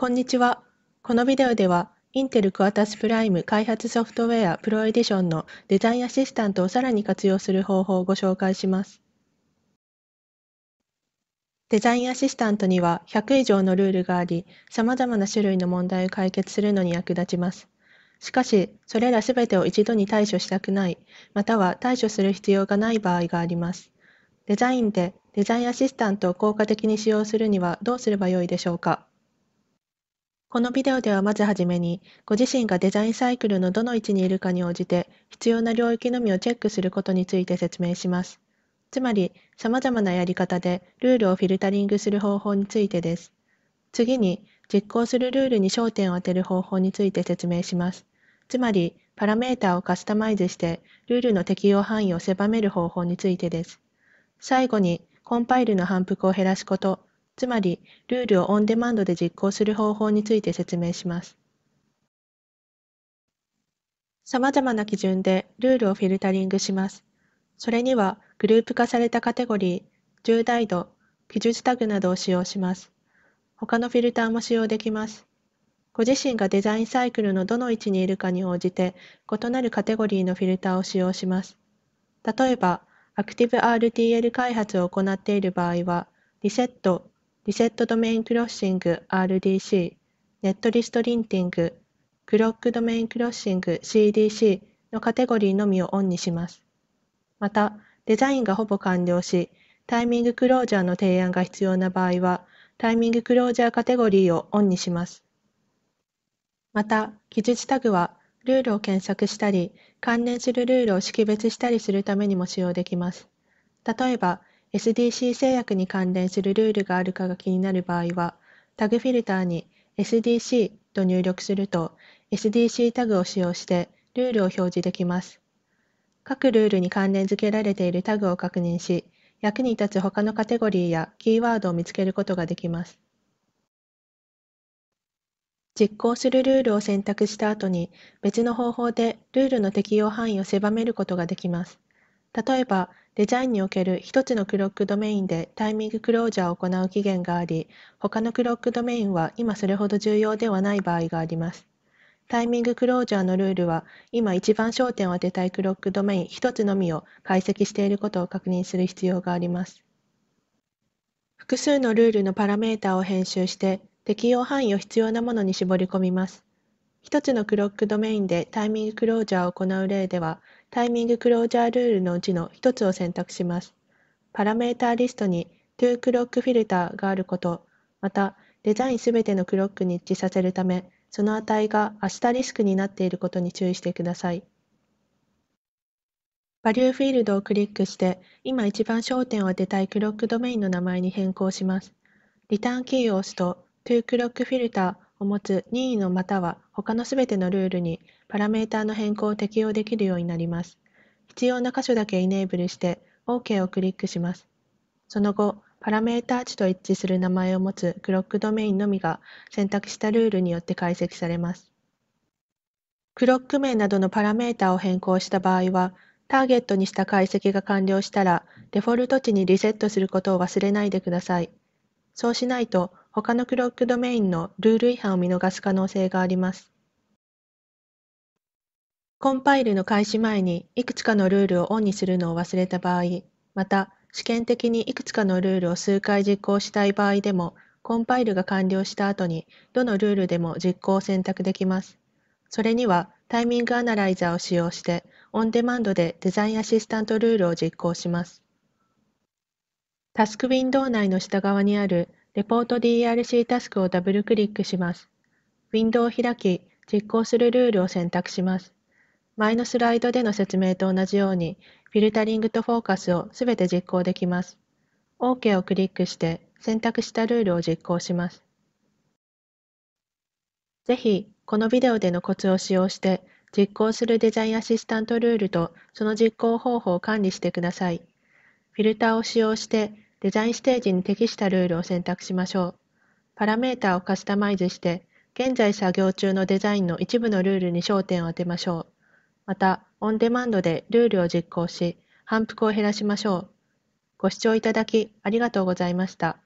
こんにちは。このビデオでは、インテルクアタスプライム開発ソフトウェアプロエディションのデザインアシスタントをさらに活用する方法をご紹介します。デザインアシスタントには100以上のルールがあり、様々な種類の問題を解決するのに役立ちます。しかし、それらすべてを一度に対処したくない、または対処する必要がない場合があります。デザインでデザインアシスタントを効果的に使用するにはどうすればよいでしょうかこのビデオではまずはじめに、ご自身がデザインサイクルのどの位置にいるかに応じて、必要な領域のみをチェックすることについて説明します。つまり、様々なやり方でルールをフィルタリングする方法についてです。次に、実行するルールに焦点を当てる方法について説明します。つまり、パラメータをカスタマイズして、ルールの適用範囲を狭める方法についてです。最後に、コンパイルの反復を減らすこと、つまり、ルールをオンデマンドで実行する方法について説明します。様々な基準でルールをフィルタリングします。それには、グループ化されたカテゴリー、重大度、記述タグなどを使用します。他のフィルターも使用できます。ご自身がデザインサイクルのどの位置にいるかに応じて、異なるカテゴリーのフィルターを使用します。例えば、アクティブ r t l 開発を行っている場合は、リセット、リセットドメインクロッシング RDC、ネットリストリンティング、クロックドメインクロッシング CDC のカテゴリーのみをオンにします。また、デザインがほぼ完了し、タイミングクロージャーの提案が必要な場合は、タイミングクロージャーカテゴリーをオンにします。また、記述タグは、ルールを検索したり、関連するルールを識別したりするためにも使用できます。例えば、SDC 制約に関連するルールがあるかが気になる場合は、タグフィルターに SDC と入力すると、SDC タグを使用してルールを表示できます。各ルールに関連付けられているタグを確認し、役に立つ他のカテゴリーやキーワードを見つけることができます。実行するルールを選択した後に別の方法でルールの適用範囲を狭めることができます。例えば、デザインにおける一つのクロックドメインでタイミングクロージャーを行う期限があり、他のクロックドメインは今それほど重要ではない場合があります。タイミングクロージャーのルールは、今一番焦点を当てたいクロックドメイン一つのみを解析していることを確認する必要があります。複数のルールのパラメータを編集して、適用範囲を必要なものに絞り込みます。一つのクロックドメインでタイミングクロージャーを行う例では、タイミングクロージャールールのうちの一つを選択します。パラメータリストに To クロックフィルターがあること、また、デザインすべてのクロックに一致させるため、その値がアスタリスクになっていることに注意してください。バリューフィールドをクリックして、今一番焦点を当てたいクロックドメインの名前に変更します。リターンキーを押すと、トゥークロックフィルターを持つ任意のまたは他のすべてのルールにパラメータの変更を適用できるようになります。必要な箇所だけイネーブルして OK をクリックします。その後、パラメータ値と一致する名前を持つクロックドメインのみが選択したルールによって解析されます。クロック名などのパラメータを変更した場合は、ターゲットにした解析が完了したら、デフォルト値にリセットすることを忘れないでください。そうしないと、他のクロックドメインのルール違反を見逃す可能性があります。コンパイルの開始前にいくつかのルールをオンにするのを忘れた場合、また試験的にいくつかのルールを数回実行したい場合でも、コンパイルが完了した後にどのルールでも実行を選択できます。それにはタイミングアナライザーを使用してオンデマンドでデザインアシスタントルールを実行します。タスクウィンドウ内の下側にあるレポート DRC タスクをダブルクリックします。ウィンドウを開き、実行するルールを選択します。前のスライドでの説明と同じように、フィルタリングとフォーカスをすべて実行できます。OK をクリックして、選択したルールを実行します。ぜひ、このビデオでのコツを使用して、実行するデザインアシスタントルールとその実行方法を管理してください。フィルターを使用してデザインステージに適したルールを選択しましょう。パラメータをカスタマイズして、現在作業中のデザインの一部のルールに焦点を当てましょう。また、オンデマンドでルールを実行し、反復を減らしましょう。ご視聴いただきありがとうございました。